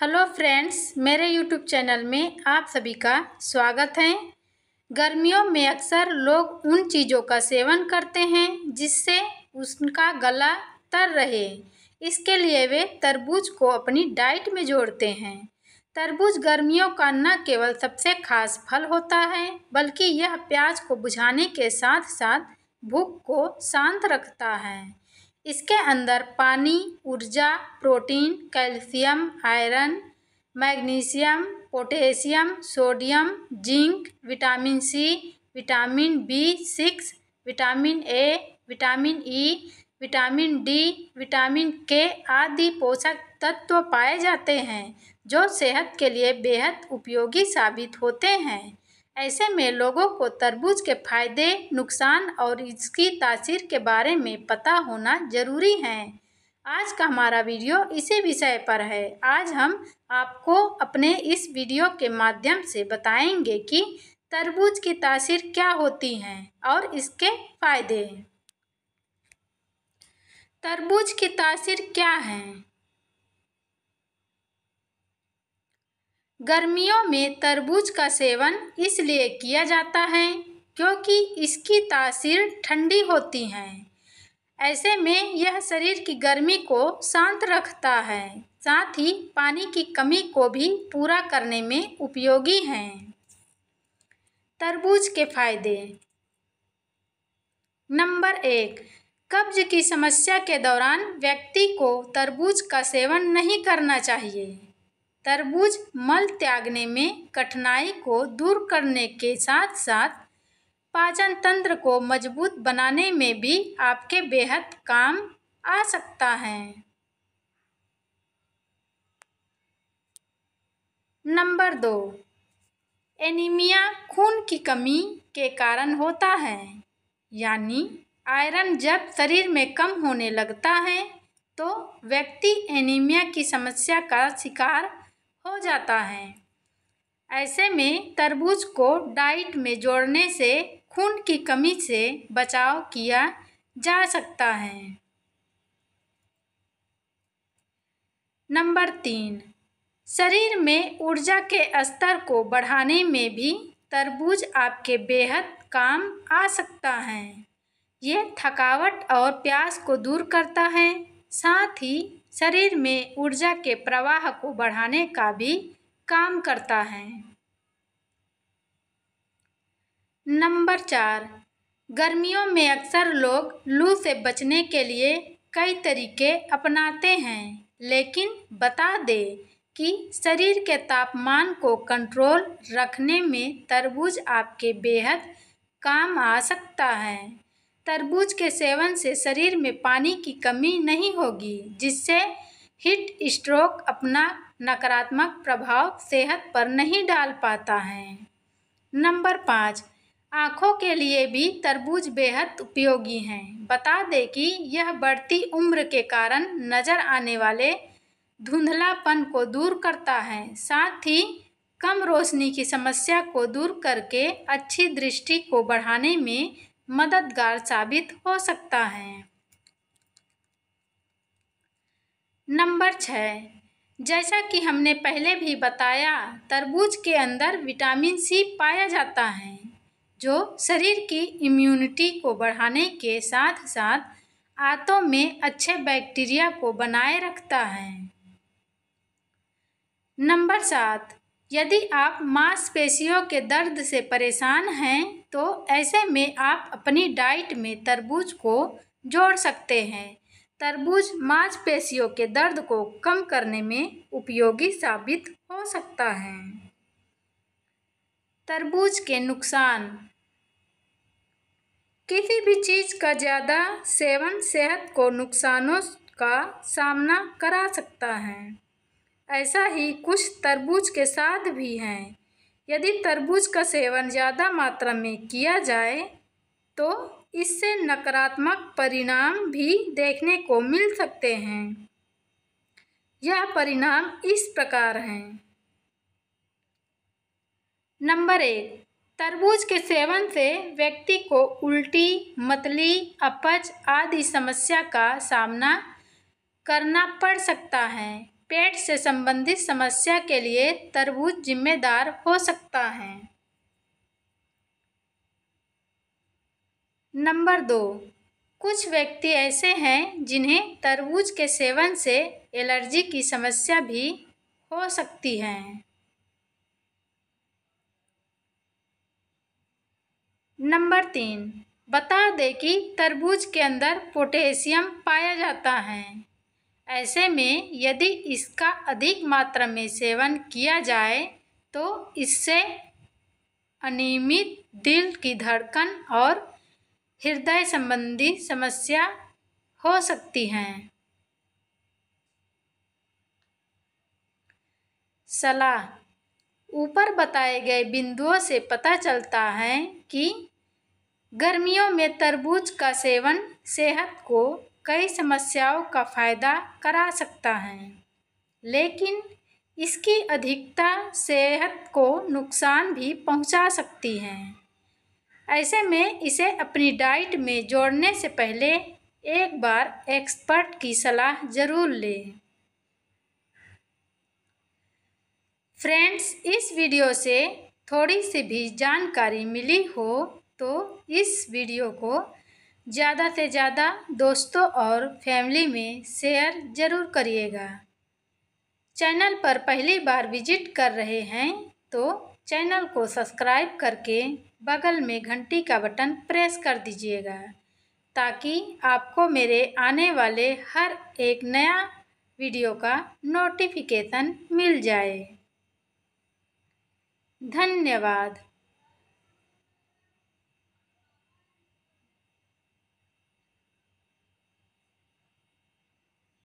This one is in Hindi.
हेलो फ्रेंड्स मेरे यूट्यूब चैनल में आप सभी का स्वागत है गर्मियों में अक्सर लोग उन चीज़ों का सेवन करते हैं जिससे उनका गला तर रहे इसके लिए वे तरबूज को अपनी डाइट में जोड़ते हैं तरबूज गर्मियों का न केवल सबसे खास फल होता है बल्कि यह प्याज को बुझाने के साथ साथ भूख को शांत रखता है इसके अंदर पानी ऊर्जा protein calcium iron magnesium potassium sodium zinc vitamin C vitamin B six vitamin A vitamin E vitamin D vitamin K आदि पोषक तत्व पाए जाते हैं जो सेहत के लिए बेहद उपयोगी साबित होते हैं ऐसे में लोगों को तरबूज के फायदे नुकसान और इसकी तासीर के बारे में पता होना ज़रूरी है आज का हमारा वीडियो इसी विषय पर है आज हम आपको अपने इस वीडियो के माध्यम से बताएंगे कि तरबूज की तासीर क्या होती हैं और इसके फ़ायदे तरबूज की तासीर क्या हैं गर्मियों में तरबूज का सेवन इसलिए किया जाता है क्योंकि इसकी तासीर ठंडी होती हैं ऐसे में यह शरीर की गर्मी को शांत रखता है साथ ही पानी की कमी को भी पूरा करने में उपयोगी हैं तरबूज के फायदे नंबर एक कब्ज की समस्या के दौरान व्यक्ति को तरबूज का सेवन नहीं करना चाहिए तरबूज मल त्यागने में कठिनाई को दूर करने के साथ साथ पाचन तंत्र को मजबूत बनाने में भी आपके बेहद काम आ सकता है नंबर दो एनीमिया खून की कमी के कारण होता है यानी आयरन जब शरीर में कम होने लगता है तो व्यक्ति एनीमिया की समस्या का शिकार हो जाता है ऐसे में तरबूज को डाइट में जोड़ने से खून की कमी से बचाव किया जा सकता है नंबर तीन शरीर में ऊर्जा के स्तर को बढ़ाने में भी तरबूज आपके बेहद काम आ सकता है ये थकावट और प्यास को दूर करता है साथ ही शरीर में ऊर्जा के प्रवाह को बढ़ाने का भी काम करता है नंबर चार गर्मियों में अक्सर लोग लू से बचने के लिए कई तरीके अपनाते हैं लेकिन बता दे कि शरीर के तापमान को कंट्रोल रखने में तरबूज आपके बेहद काम आ सकता है तरबूज के सेवन से शरीर में पानी की कमी नहीं होगी जिससे हिट स्ट्रोक अपना नकारात्मक प्रभाव सेहत पर नहीं डाल पाता है नंबर पाँच आँखों के लिए भी तरबूज बेहद उपयोगी हैं बता दें कि यह बढ़ती उम्र के कारण नज़र आने वाले धुंधलापन को दूर करता है साथ ही कम रोशनी की समस्या को दूर करके अच्छी दृष्टि को बढ़ाने में मददगार साबित हो सकता है नंबर छः जैसा कि हमने पहले भी बताया तरबूज के अंदर विटामिन सी पाया जाता है जो शरीर की इम्यूनिटी को बढ़ाने के साथ साथ आंतों में अच्छे बैक्टीरिया को बनाए रखता है नंबर सात यदि आप मांसपेशियों के दर्द से परेशान हैं तो ऐसे में आप अपनी डाइट में तरबूज को जोड़ सकते हैं तरबूज मांसपेशियों के दर्द को कम करने में उपयोगी साबित हो सकता है तरबूज के नुकसान किसी भी चीज़ का ज़्यादा सेवन सेहत को नुकसानों का सामना करा सकता है ऐसा ही कुछ तरबूज के साथ भी हैं यदि तरबूज का सेवन ज़्यादा मात्रा में किया जाए तो इससे नकारात्मक परिणाम भी देखने को मिल सकते हैं यह परिणाम इस प्रकार हैं नंबर एक तरबूज के सेवन से व्यक्ति को उल्टी मतली अपच आदि समस्या का सामना करना पड़ सकता है पेट से संबंधित समस्या के लिए तरबूज जिम्मेदार हो सकता है नंबर दो कुछ व्यक्ति ऐसे हैं जिन्हें तरबूज के सेवन से एलर्जी की समस्या भी हो सकती है नंबर तीन बता दें कि तरबूज के अंदर पोटेशियम पाया जाता है ऐसे में यदि इसका अधिक मात्रा में सेवन किया जाए तो इससे अनियमित दिल की धड़कन और हृदय संबंधी समस्या हो सकती हैं सलाह ऊपर बताए गए बिंदुओं से पता चलता है कि गर्मियों में तरबूज का सेवन सेहत को कई समस्याओं का फायदा करा सकता है लेकिन इसकी अधिकता सेहत को नुकसान भी पहुंचा सकती है ऐसे में इसे अपनी डाइट में जोड़ने से पहले एक बार एक्सपर्ट की सलाह ज़रूर लें फ्रेंड्स इस वीडियो से थोड़ी सी भी जानकारी मिली हो तो इस वीडियो को ज़्यादा से ज़्यादा दोस्तों और फैमिली में शेयर ज़रूर करिएगा चैनल पर पहली बार विजिट कर रहे हैं तो चैनल को सब्सक्राइब करके बगल में घंटी का बटन प्रेस कर दीजिएगा ताकि आपको मेरे आने वाले हर एक नया वीडियो का नोटिफिकेशन मिल जाए धन्यवाद